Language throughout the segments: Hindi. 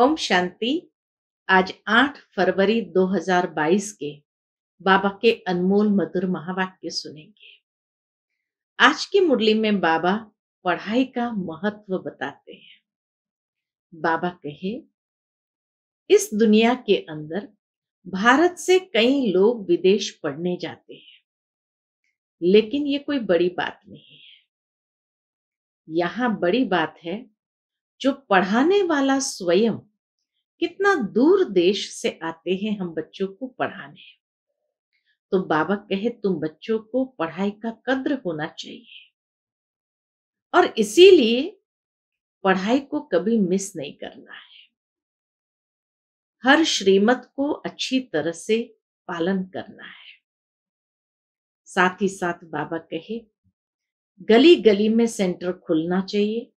ओम शांति आज 8 फरवरी 2022 के बाबा के अनमोल मधुर महावाक्य सुनेंगे आज की मुरली में बाबा पढ़ाई का महत्व बताते हैं बाबा कहे इस दुनिया के अंदर भारत से कई लोग विदेश पढ़ने जाते हैं लेकिन ये कोई बड़ी बात नहीं है यहां बड़ी बात है जो पढ़ाने वाला स्वयं कितना दूर देश से आते हैं हम बच्चों को पढ़ाने तो बाबा कहे तुम बच्चों को पढ़ाई का कद्र होना चाहिए और इसीलिए पढ़ाई को कभी मिस नहीं करना है हर श्रीमत को अच्छी तरह से पालन करना है साथ ही साथ बाबा कहे गली गली में सेंटर खुलना चाहिए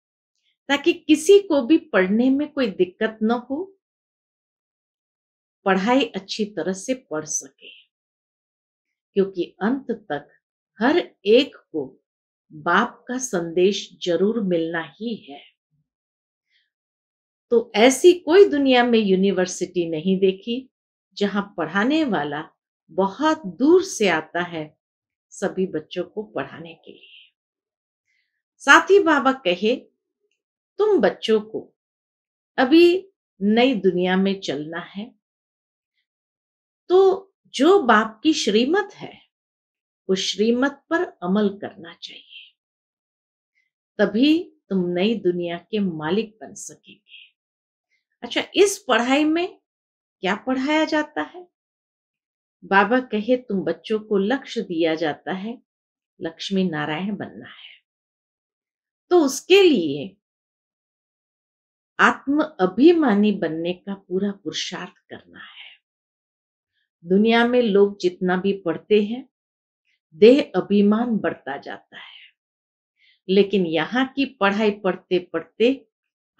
ताकि किसी को भी पढ़ने में कोई दिक्कत न हो पढ़ाई अच्छी तरह से पढ़ सके क्योंकि अंत तक हर एक को बाप का संदेश जरूर मिलना ही है तो ऐसी कोई दुनिया में यूनिवर्सिटी नहीं देखी जहां पढ़ाने वाला बहुत दूर से आता है सभी बच्चों को पढ़ाने के लिए साथ ही बाबा कहे तुम बच्चों को अभी नई दुनिया में चलना है तो जो बाप की श्रीमत है उस श्रीमत पर अमल करना चाहिए तभी तुम नई दुनिया के मालिक बन सकेंगे अच्छा इस पढ़ाई में क्या पढ़ाया जाता है बाबा कहे तुम बच्चों को लक्ष्य दिया जाता है लक्ष्मी नारायण बनना है तो उसके लिए आत्म अभिमानी बनने का पूरा पुरुषार्थ करना है दुनिया में लोग जितना भी पढ़ते हैं देह अभिमान बढ़ता जाता है लेकिन यहाँ की पढ़ाई पढ़ते पढ़ते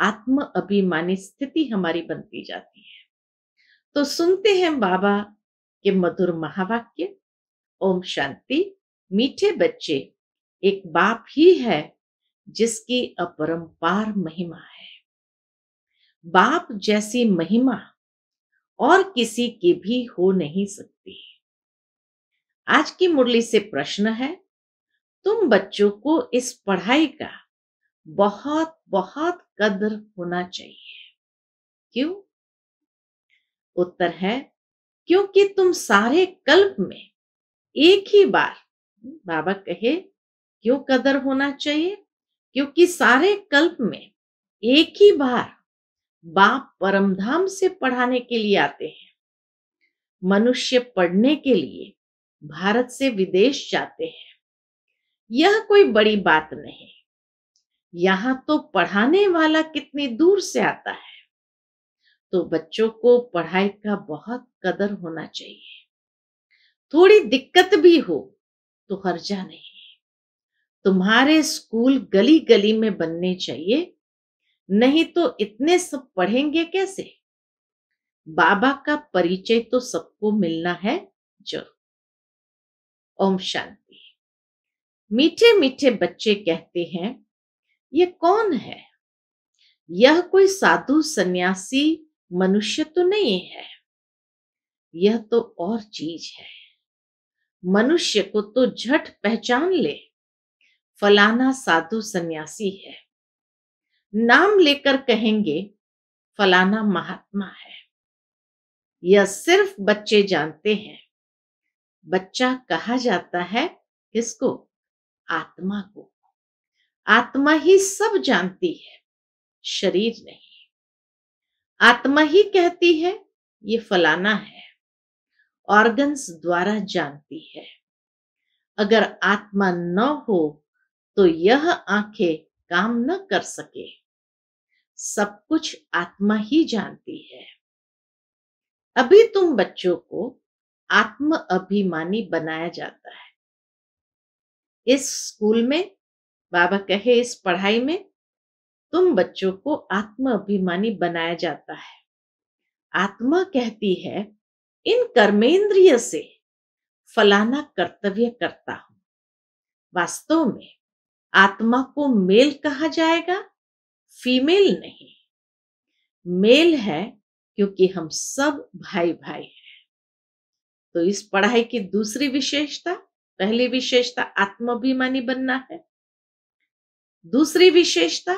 आत्म अभिमानी स्थिति हमारी बनती जाती है तो सुनते हैं बाबा के मधुर महावाक्य ओम शांति मीठे बच्चे एक बाप ही है जिसकी अपरंपार महिमा है बाप जैसी महिमा और किसी की भी हो नहीं सकती आज की मुरली से प्रश्न है तुम बच्चों को इस पढ़ाई का बहुत बहुत कदर होना चाहिए क्यों उत्तर है क्योंकि तुम सारे कल्प में एक ही बार बाबा कहे क्यों कदर होना चाहिए क्योंकि सारे कल्प में एक ही बार बाप परमधाम से पढ़ाने के लिए आते हैं मनुष्य पढ़ने के लिए भारत से विदेश जाते हैं यह कोई बड़ी बात नहीं यहाँ तो पढ़ाने वाला कितनी दूर से आता है तो बच्चों को पढ़ाई का बहुत कदर होना चाहिए थोड़ी दिक्कत भी हो तो हर्जा नहीं तुम्हारे स्कूल गली गली में बनने चाहिए नहीं तो इतने सब पढ़ेंगे कैसे बाबा का परिचय तो सबको मिलना है जरूर ओम शांति मीठे मीठे बच्चे कहते हैं ये कौन है यह कोई साधु सन्यासी मनुष्य तो नहीं है यह तो और चीज है मनुष्य को तो झट पहचान ले फलाना साधु सन्यासी है नाम लेकर कहेंगे फलाना महात्मा है यह सिर्फ बच्चे जानते हैं बच्चा कहा जाता है किसको आत्मा को आत्मा ही सब जानती है शरीर नहीं आत्मा ही कहती है ये फलाना है ऑर्गन्स द्वारा जानती है अगर आत्मा न हो तो यह आंखें काम न कर सके सब कुछ आत्मा ही जानती है अभी तुम बच्चों को आत्म अभिमानी बनाया जाता है इस स्कूल में बाबा कहे इस पढ़ाई में तुम बच्चों को आत्म अभिमानी बनाया जाता है आत्मा कहती है इन कर्मेंद्रिय से फलाना कर्तव्य करता हूं वास्तव में आत्मा को मेल कहा जाएगा फीमेल नहीं मेल है क्योंकि हम सब भाई भाई हैं तो इस पढ़ाई की दूसरी विशेषता पहली विशेषता आत्माभिमानी बनना है दूसरी विशेषता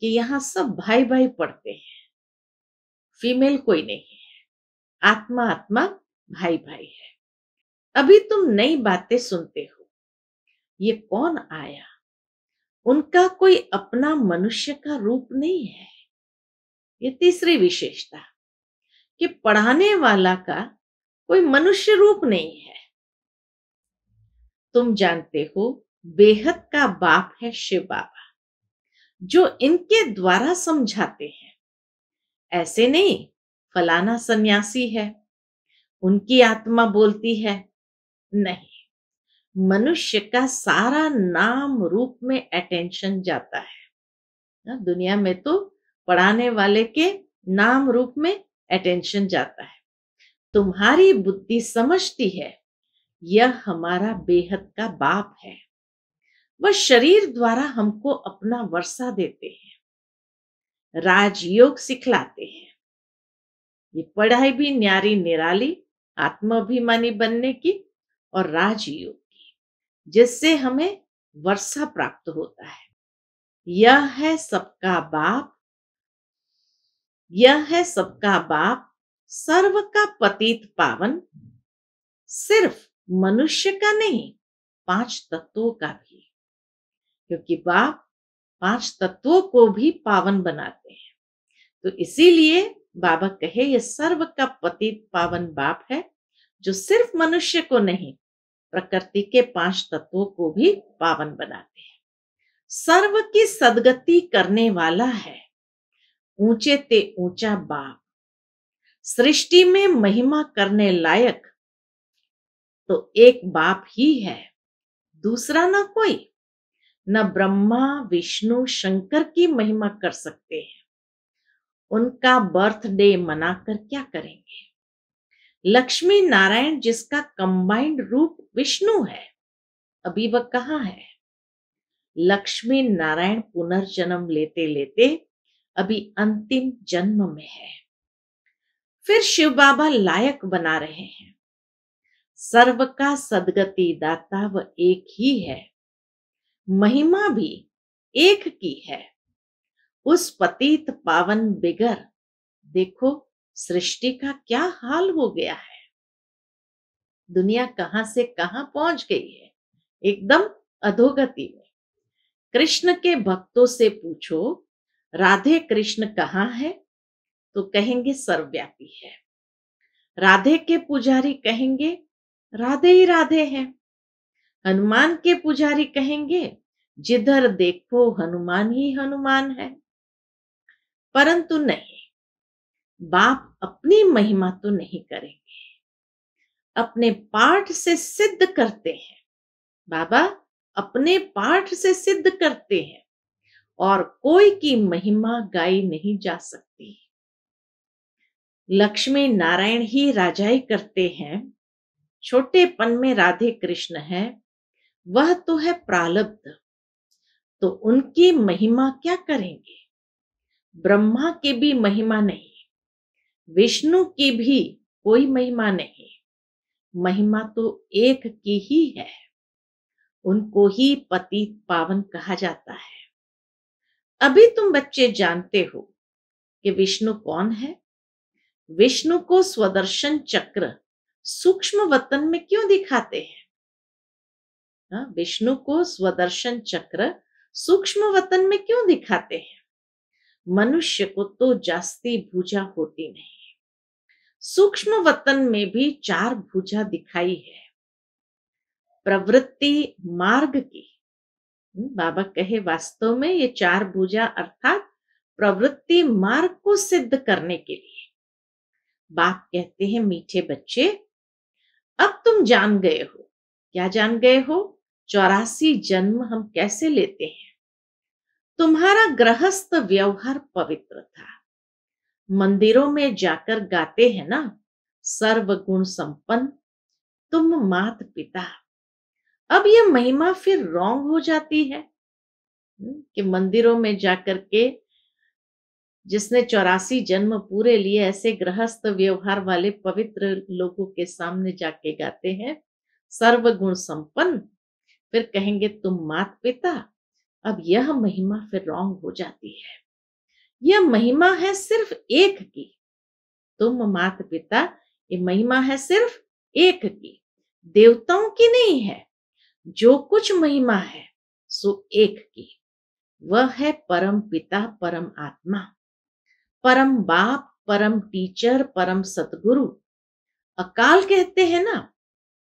कि यहां सब भाई भाई पढ़ते हैं फीमेल कोई नहीं है आत्मा आत्मा भाई भाई है अभी तुम नई बातें सुनते हो ये कौन आया उनका कोई अपना मनुष्य का रूप नहीं है ये तीसरी विशेषता कि पढ़ाने वाला का कोई मनुष्य रूप नहीं है तुम जानते हो बेहद का बाप है शिव बाबा जो इनके द्वारा समझाते हैं ऐसे नहीं फलाना सन्यासी है उनकी आत्मा बोलती है नहीं मनुष्य का सारा नाम रूप में अटेंशन जाता है हाँ, दुनिया में तो पढ़ाने वाले के नाम रूप में अटेंशन जाता है तुम्हारी बुद्धि समझती है यह हमारा बेहद का बाप है वह शरीर द्वारा हमको अपना वर्षा देते हैं राजयोग सिखलाते हैं ये पढ़ाई भी न्यारी निराली आत्माभिमानी बनने की और राजयोग जिससे हमें वर्षा प्राप्त होता है यह है सबका बाप यह है सबका बाप सर्व का पतित पावन सिर्फ मनुष्य का नहीं पांच तत्वों का भी क्योंकि बाप पांच तत्वों को भी पावन बनाते हैं तो इसीलिए बाबा कहे ये सर्व का पतित पावन बाप है जो सिर्फ मनुष्य को नहीं प्रकृति के पांच तत्वों को भी पावन बनाते हैं सर्व की सदगति करने वाला है ऊंचे ते ऊंचा बाप सृष्टि में महिमा करने लायक तो एक बाप ही है दूसरा ना कोई न ब्रह्मा विष्णु शंकर की महिमा कर सकते हैं उनका बर्थडे मनाकर क्या करेंगे लक्ष्मी नारायण जिसका कंबाइंड रूप विष्णु है अभी वह कहा है लक्ष्मी नारायण पुनर्जन्म लेते लेते अभी अंतिम जन्म में है फिर शिव बाबा लायक बना रहे हैं सर्व का सदगति दाता वह एक ही है महिमा भी एक की है उस पतित पावन बिगर देखो सृष्टि का क्या हाल हो गया है दुनिया कहां से कहां पहुंच गई है एकदम अधोगति में कृष्ण के भक्तों से पूछो राधे कृष्ण कहाँ है तो कहेंगे सर्वव्यापी है राधे के पुजारी कहेंगे राधे ही राधे है हनुमान के पुजारी कहेंगे जिधर देखो हनुमान ही हनुमान है परंतु नहीं बाप अपनी महिमा तो नहीं करेंगे अपने पाठ से सिद्ध करते हैं बाबा अपने पाठ से सिद्ध करते हैं और कोई की महिमा गाई नहीं जा सकती लक्ष्मी नारायण ही राजाई करते हैं छोटेपन में राधे कृष्ण है वह तो है प्रालब्ध तो उनकी महिमा क्या करेंगे ब्रह्मा की भी महिमा नहीं विष्णु की भी कोई महिमा नहीं महिमा तो एक की ही है उनको ही पति पावन कहा जाता है अभी तुम बच्चे जानते हो कि विष्णु कौन है विष्णु को स्वदर्शन चक्र सूक्ष्म वतन में क्यों दिखाते हैं हाँ, विष्णु को स्वदर्शन चक्र सूक्ष्म वतन में क्यों दिखाते हैं मनुष्य को तो जास्ती भूजा होती नहीं सूक्ष्म वतन में भी चार भुजा दिखाई है प्रवृत्ति मार्ग की हम्म, बाबा कहे वास्तव में ये चार भुजा अर्थात प्रवृत्ति मार्ग को सिद्ध करने के लिए बाप कहते हैं मीठे बच्चे अब तुम जान गए हो क्या जान गए हो चौरासी जन्म हम कैसे लेते हैं तुम्हारा गृहस्थ व्यवहार पवित्र था मंदिरों में जाकर गाते हैं ना सर्वगुण संपन्न तुम मात पिता अब ये महिमा फिर रॉन्ग हो जाती है हम्म, कि मंदिरों में जाकर के जिसने चौरासी जन्म पूरे लिए ऐसे गृहस्थ व्यवहार वाले पवित्र लोगों के सामने जाके गाते हैं सर्वगुण संपन्न फिर कहेंगे तुम मात पिता अब यह महिमा फिर रॉन्ग हो जाती है यह महिमा है सिर्फ एक की तुम मात पिता ये महिमा है सिर्फ एक की देवताओं की नहीं है जो कुछ महिमा है सो एक की वह है परम पिता परम आत्मा परम बाप परम टीचर परम सतगुरु अकाल कहते हैं ना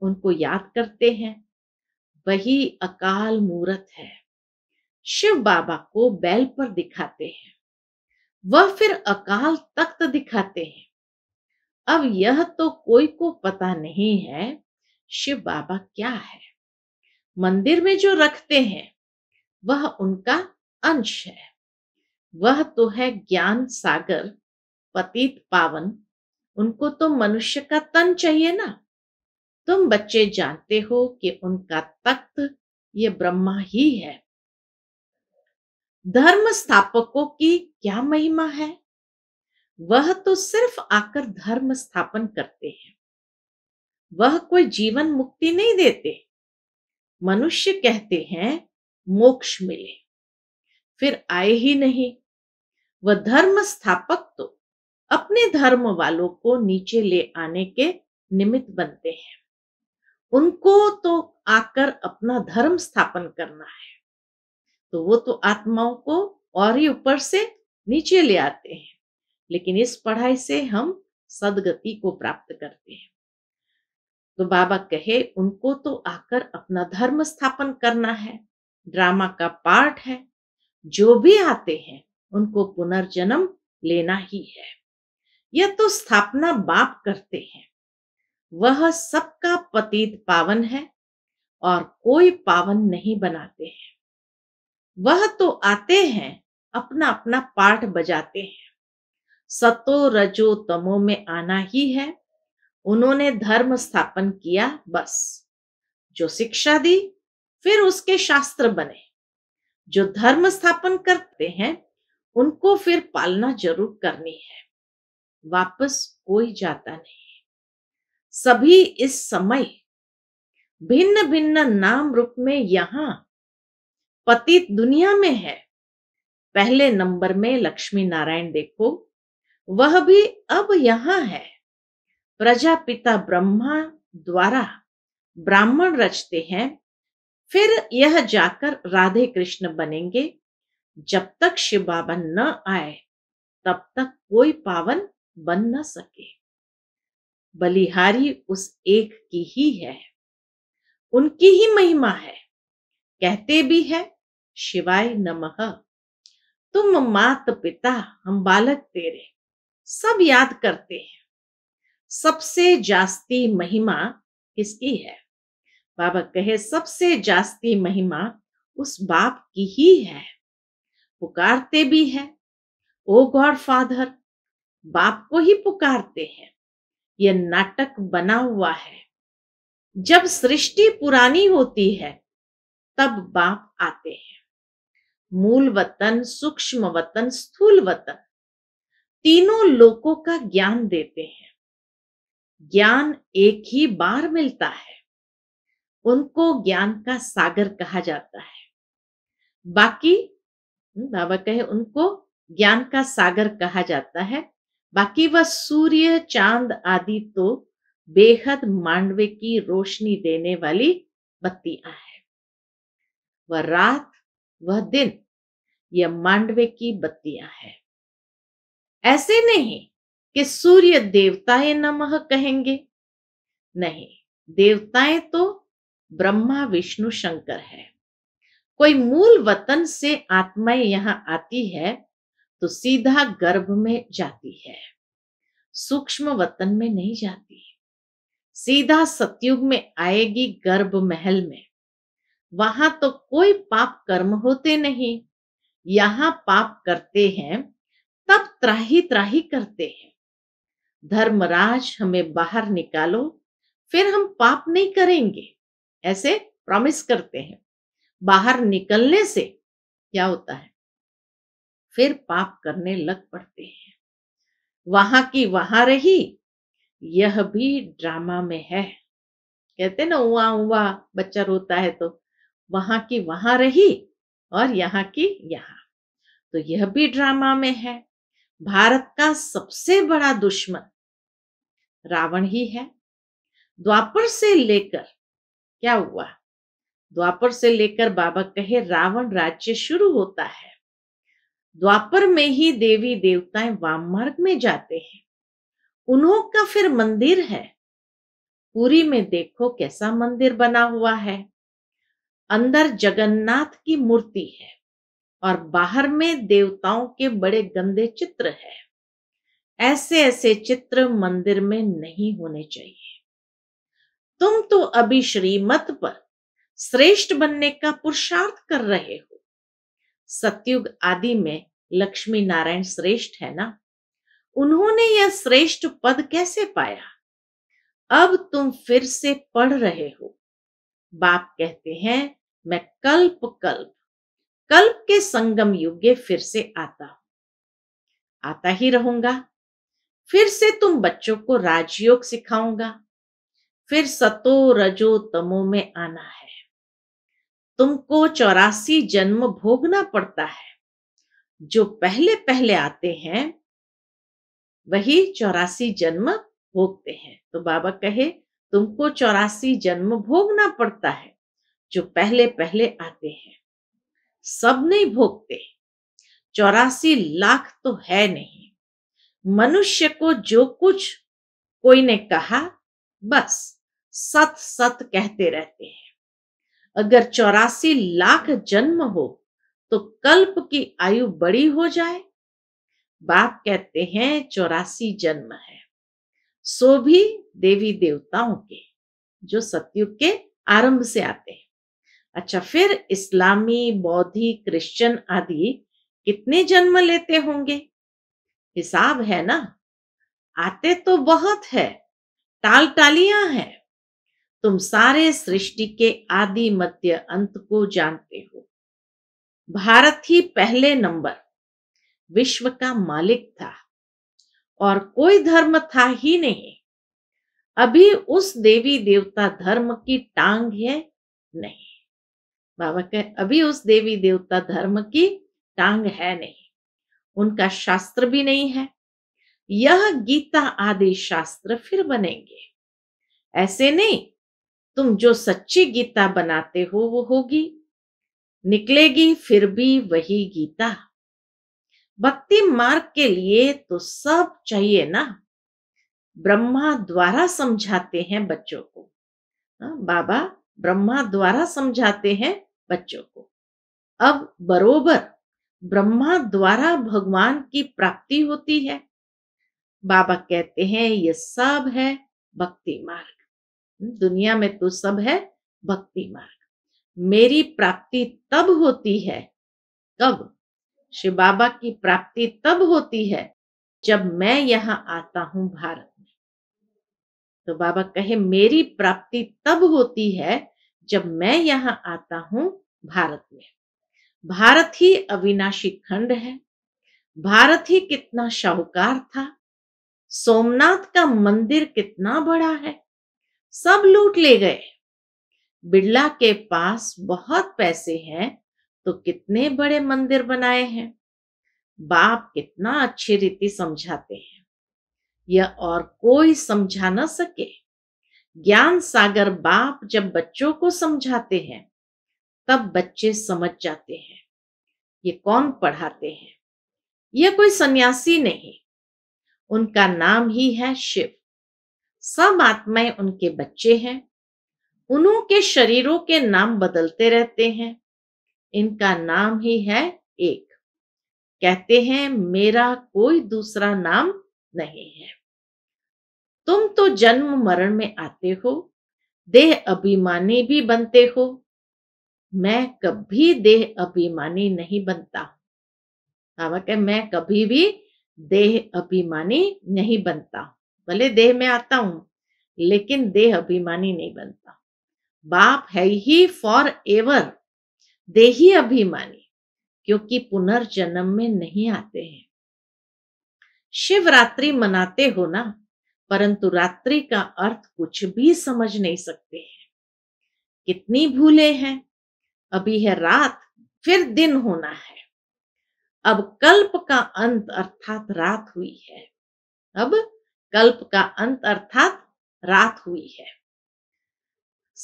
उनको याद करते हैं वही अकाल मूरत है शिव बाबा को बैल पर दिखाते हैं वह फिर अकाल तख्त दिखाते हैं अब यह तो कोई को पता नहीं है शिव बाबा क्या है मंदिर में जो रखते हैं वह उनका अंश है वह तो है ज्ञान सागर पतित पावन उनको तो मनुष्य का तन चाहिए ना तुम बच्चे जानते हो कि उनका तख्त ये ब्रह्मा ही है धर्म स्थापकों की क्या महिमा है वह तो सिर्फ आकर धर्म स्थापन करते हैं वह कोई जीवन मुक्ति नहीं देते मनुष्य कहते हैं मोक्ष मिले फिर आए ही नहीं वह धर्म स्थापक तो अपने धर्म वालों को नीचे ले आने के निमित्त बनते हैं उनको तो आकर अपना धर्म स्थापन करना है तो वो तो आत्माओं को और ही ऊपर से नीचे ले आते हैं लेकिन इस पढ़ाई से हम सदगति को प्राप्त करते हैं तो बाबा कहे उनको तो आकर अपना धर्म स्थापन करना है ड्रामा का पार्ट है जो भी आते हैं उनको पुनर्जन्म लेना ही है यह तो स्थापना बाप करते हैं वह सबका पतित पावन है और कोई पावन नहीं बनाते हैं वह तो आते हैं अपना अपना पाठ बजाते हैं सतो रजो तमो में आना ही है उन्होंने धर्म स्थापन किया बस जो शिक्षा दी फिर उसके शास्त्र बने जो धर्म स्थापन करते हैं उनको फिर पालना जरूर करनी है वापस कोई जाता नहीं सभी इस समय भिन्न भिन्न नाम रूप में यहां पति दुनिया में है पहले नंबर में लक्ष्मी नारायण देखो वह भी अब यहां है प्रजापिता ब्रह्मा द्वारा ब्राह्मण रचते हैं फिर यह जाकर राधे कृष्ण बनेंगे जब तक शिव बाबा न आए तब तक कोई पावन बन न सके बलिहारी उस एक की ही है उनकी ही महिमा है कहते भी है शिवाय नमः तुम मात पिता हम बालक तेरे सब याद करते हैं सबसे जास्ती महिमा किसकी है बाबा कहे सबसे जास्ती महिमा उस बाप की ही है पुकारते भी है ओ गॉड फादर बाप को ही पुकारते हैं यह नाटक बना हुआ है जब सृष्टि पुरानी होती है तब बाप आते हैं मूल वतन सूक्ष्म वतन स्थूल वतन तीनों लोकों का ज्ञान देते हैं ज्ञान एक ही बार मिलता है उनको ज्ञान का सागर कहा जाता है बाकी हम्म, बाबा कहे उनको ज्ञान का सागर कहा जाता है बाकी वह सूर्य चांद आदि तो बेहद मांडवे की रोशनी देने वाली बत्तियां है वह रात वह दिन यह मांडवे की बत्तियां है ऐसे नहीं कि सूर्य देवताए नमः कहेंगे नहीं देवताएं तो ब्रह्मा विष्णु शंकर है कोई मूल वतन से आत्माएं यहां आती है तो सीधा गर्भ में जाती है सूक्ष्म वतन में नहीं जाती सीधा सतयुग में आएगी गर्भ महल में वहां तो कोई पाप कर्म होते नहीं यहाँ पाप करते हैं तब त्राही त्राही करते हैं धर्मराज हमें बाहर निकालो फिर हम पाप नहीं करेंगे ऐसे प्रॉमिस करते हैं बाहर निकलने से क्या होता है फिर पाप करने लग पड़ते हैं वहां की वहां रही यह भी ड्रामा में है कहते ना उवा उवा बच्चा रोता है तो वहां की वहां रही और यहाँ की यहाँ तो यह भी ड्रामा में है भारत का सबसे बड़ा दुश्मन रावण ही है द्वापर से लेकर क्या हुआ द्वापर से लेकर बाबा कहे रावण राज्य शुरू होता है द्वापर में ही देवी देवताएं वाम मार्ग में जाते हैं उन्हों का फिर मंदिर है पूरी में देखो कैसा मंदिर बना हुआ है अंदर जगन्नाथ की मूर्ति है और बाहर में देवताओं के बड़े गंदे चित्र है ऐसे ऐसे चित्र मंदिर में नहीं होने चाहिए तुम तो अभी श्रीमत पर श्रेष्ठ बनने का पुरुषार्थ कर रहे हो सत्युग आदि में लक्ष्मी नारायण श्रेष्ठ है ना उन्होंने यह श्रेष्ठ पद कैसे पाया अब तुम फिर से पढ़ रहे हो बाप कहते हैं मैं कल्प कल्प कल्प के संगम युगे फिर से आता हूं आता ही रहूंगा फिर से तुम बच्चों को राजयोग सिखाऊंगा फिर सतो रजो तमो में आना है तुमको चौरासी जन्म भोगना पड़ता है जो पहले पहले आते हैं वही चौरासी जन्म भोगते हैं तो बाबा कहे तुमको चौरासी जन्म भोगना पड़ता है जो पहले पहले आते हैं सब नहीं भोगते चौरासी लाख तो है नहीं मनुष्य को जो कुछ कोई ने कहा बस सत सत कहते रहते हैं अगर चौरासी लाख जन्म हो तो कल्प की आयु बड़ी हो जाए बाप कहते हैं चौरासी जन्म है सो भी देवी देवताओं के जो सतयुग के आरंभ से आते हैं अच्छा फिर इस्लामी बौद्धिक क्रिश्चियन आदि कितने जन्म लेते होंगे हिसाब है ना आते तो बहुत है टाल टालियां हैं तुम सारे सृष्टि के आदि मध्य अंत को जानते हो भारत ही पहले नंबर विश्व का मालिक था और कोई धर्म था ही नहीं अभी उस देवी देवता धर्म की टांग है नहीं बाबा कह अभी उस देवी देवता धर्म की टांग है नहीं उनका शास्त्र भी नहीं है यह गीता आदि शास्त्र फिर बनेंगे ऐसे नहीं तुम जो सच्ची गीता बनाते हो वो होगी निकलेगी फिर भी वही गीता भक्ति मार्ग के लिए तो सब चाहिए ना ब्रह्मा द्वारा समझाते हैं बच्चों को हाँ, बाबा ब्रह्मा द्वारा समझाते हैं बच्चों को अब बरोबर ब्रह्मा द्वारा भगवान की प्राप्ति होती है बाबा कहते हैं ये सब है भक्ति मार्ग दुनिया में तो सब है भक्ति मार्ग मेरी प्राप्ति तब होती है कब शिव बाबा की प्राप्ति तब होती है जब मैं यहाँ आता हूं भारत में तो बाबा कहे मेरी प्राप्ति तब होती है जब मैं यहाँ आता हूँ भारत में भारत ही अविनाशी खंड है भारत ही कितना शाहूकार था सोमनाथ का मंदिर कितना बड़ा है सब लूट ले गए बिड़ला के पास बहुत पैसे हैं तो कितने बड़े मंदिर बनाए हैं बाप कितना अच्छी रीति समझाते हैं यह और कोई समझा न सके ज्ञान सागर बाप जब बच्चों को समझाते हैं तब बच्चे समझ जाते हैं ये कौन पढ़ाते हैं यह कोई सन्यासी नहीं उनका नाम ही है शिव सब आत्माएं उनके बच्चे हैं उन्हों के शरीरों के नाम बदलते रहते हैं इनका नाम ही है एक कहते हैं मेरा कोई दूसरा नाम नहीं है तुम तो जन्म मरण में आते हो देह अभिमानी भी बनते हो मैं कभी देह अभिमानी नहीं बनता बाबा हाँ, मैं कभी भी देह अभिमानी नहीं बनता भले देह में आता हूं लेकिन देह अभिमानी नहीं बनता बाप है ही फॉर एवर देही अभिमानी क्योंकि पुनर्जन्म में नहीं आते हैं शिवरात्रि मनाते हो ना परंतु रात्रि का अर्थ कुछ भी समझ नहीं सकते हैं कितनी भूले हैं अभी है रात फिर दिन होना है अब कल्प का अंत अर्थात रात हुई है अब कल्प का अंत अर्थात रात हुई है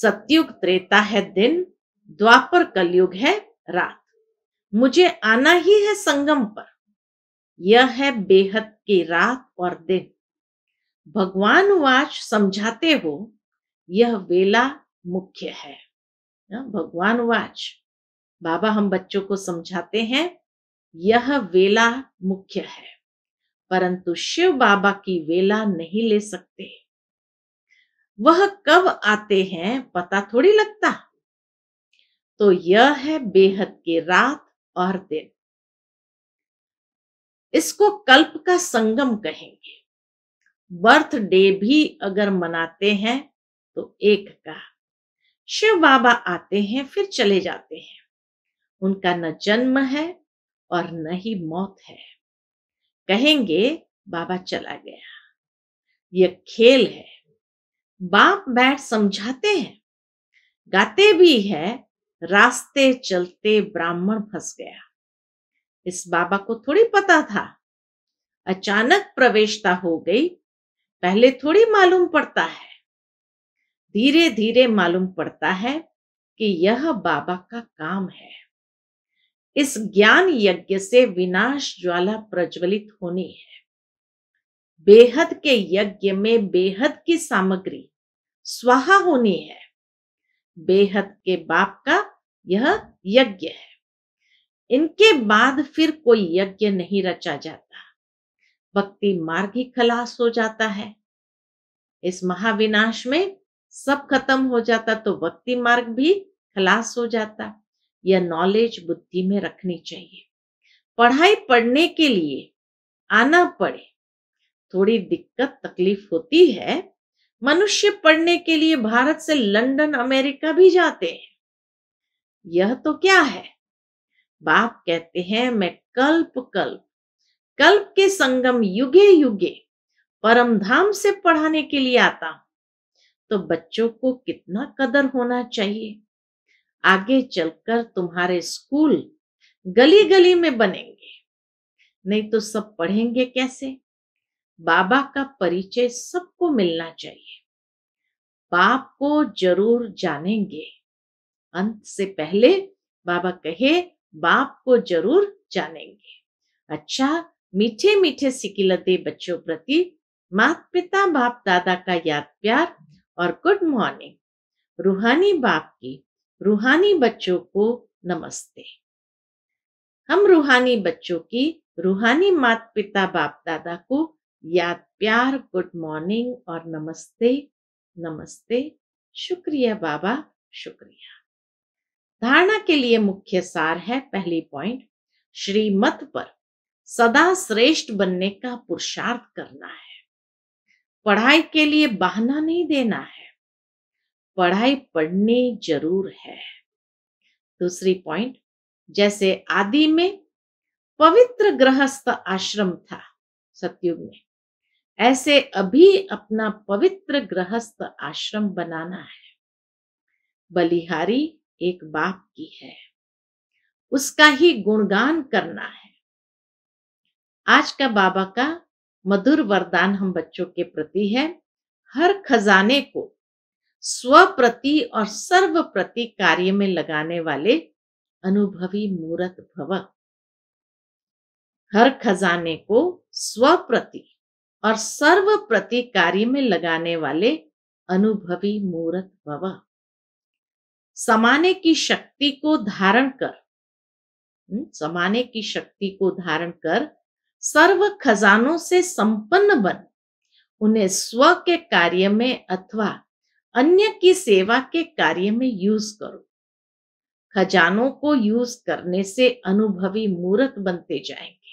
सत्युग त्रेता है दिन द्वापर कलयुग है रात मुझे आना ही है संगम पर यह है बेहद की रात और दिन भगवान वाच समझाते हो यह वेला मुख्य है हाँ, भगवान वाच बाबा हम बच्चों को समझाते हैं यह वेला मुख्य है परंतु शिव बाबा की वेला नहीं ले सकते वह कब आते हैं पता थोड़ी लगता तो यह है बेहद के रात और दिन इसको कल्प का संगम कहेंगे बर्थडे भी अगर मनाते हैं तो एक का शिव बाबा आते हैं फिर चले जाते हैं उनका न जन्म है और न ही मौत है कहेंगे बाबा चला गया यह खेल है बाप बैठ समझाते हैं गाते भी है रास्ते चलते ब्राह्मण फंस गया इस बाबा को थोड़ी पता था अचानक प्रवेशता हो गई पहले थोड़ी मालूम पड़ता है धीरे धीरे मालूम पड़ता है कि यह बाबा का काम है इस ज्ञान यज्ञ से विनाश ज्वाला प्रज्वलित होनी है बेहद के यज्ञ में बेहद की सामग्री स्वाहा होनी है बेहद के बाप का यह यज्ञ है इनके बाद फिर कोई यज्ञ नहीं रचा जाता भक्ति मार्ग ही खलास हो जाता है इस महाविनाश में सब खत्म हो जाता तो भक्ति मार्ग भी खलास हो जाता यह नॉलेज बुद्धि में रखनी चाहिए पढ़ाई पढ़ने के लिए आना पड़े थोड़ी दिक्कत तकलीफ होती है मनुष्य पढ़ने के लिए भारत से लंदन अमेरिका भी जाते हैं यह तो क्या है बाप कहते हैं मैं कल्प कल्प कल्प के संगम युगे युगे परम धाम से पढ़ाने के लिए आता हूं तो बच्चों को कितना कदर होना चाहिए आगे चलकर तुम्हारे स्कूल गली गली में बनेंगे नहीं तो सब पढ़ेंगे कैसे बाबा का परिचय सबको मिलना चाहिए बाप को जरूर जानेंगे अंत से पहले बाबा कहे बाप को जरूर जानेंगे अच्छा मीठे मीठे सिकिलते बच्चों प्रति मात पिता बाप दादा का याद प्यार और गुड मॉर्निंग रूहानी बाप की रूहानी बच्चों को नमस्ते हम रूहानी बच्चों की रूहानी मात पिता बाप दादा को याद प्यार गुड मॉर्निंग और नमस्ते नमस्ते शुक्रिया बाबा शुक्रिया धारणा के लिए मुख्य सार है पहली पॉइंट श्रीमत पर सदा श्रेष्ठ बनने का पुरुषार्थ करना है पढ़ाई के लिए बहाना नहीं देना है पढ़ाई पढ़नी जरूर है दूसरी पॉइंट जैसे आदि में पवित्र गृहस्थ आश्रम था सतयुग में ऐसे अभी अपना पवित्र गृहस्थ आश्रम बनाना है बलिहारी एक बाप की है उसका ही गुणगान करना है आज का बाबा का मधुर वरदान हम बच्चों के प्रति है हर खजाने को स्व प्रति और सर्व प्रति कार्य में लगाने वाले अनुभवी मूर्त भव हर खजाने को स्व प्रति और सर्व प्रति कार्य में लगाने वाले अनुभवी मूर्त भव समाने की शक्ति को धारण कर हम्म, समाने की शक्ति को धारण कर सर्व खजानों से संपन्न बन उन्हें स्व के कार्य में अथवा अन्य की सेवा के कार्य में यूज करो खजानों को यूज करने से अनुभवी मूर्त बनते जाएंगे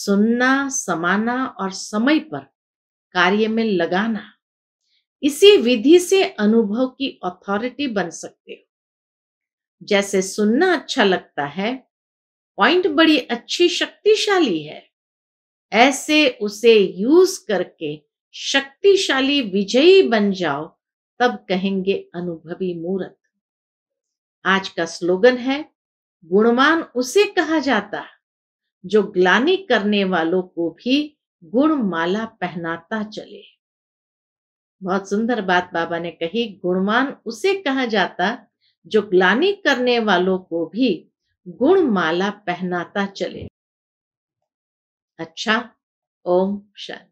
सुनना समाना और समय पर कार्य में लगाना इसी विधि से अनुभव की अथॉरिटी बन सकते हो जैसे सुनना अच्छा लगता है पॉइंट बड़ी अच्छी शक्तिशाली है ऐसे उसे यूज करके शक्तिशाली विजयी बन जाओ तब कहेंगे अनुभवी मूर्त आज का स्लोगन है गुणवान उसे कहा जाता है जो ग्लानी करने वालों को भी गुणमाला पहनाता चले बहुत सुंदर बात बाबा ने कही गुणवान उसे कहा जाता जो ग्लानी करने वालों को भी गुण माला पहनाता चले अच्छा ओम शांति